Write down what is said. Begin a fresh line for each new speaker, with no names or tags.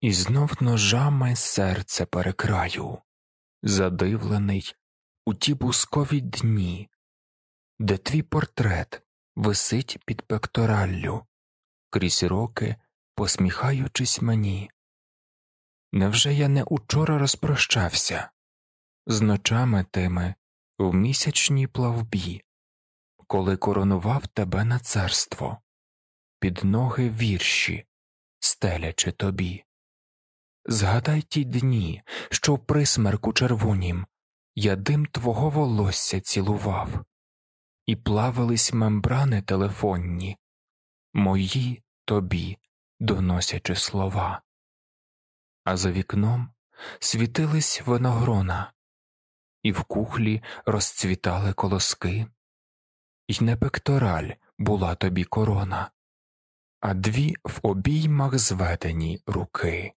і знов ножами серце перекраю, задивлений
у ті бускові дні, де твій портрет висить під пектораллю, крізь роки, посміхаючись мені. Невже я не учора розпрощався з ночами тими в місячній плавбі, коли коронував тебе на царство, під ноги вірші, стелячи тобі? Згадай ті дні, що в присмерку червонім я дим твого волосся цілував, і плавились мембрани телефонні, мої тобі доносячи слова. А за вікном світились виногрона, і в кухлі розцвітали колоски, І не пектораль
була тобі корона, а дві в обіймах зведені руки.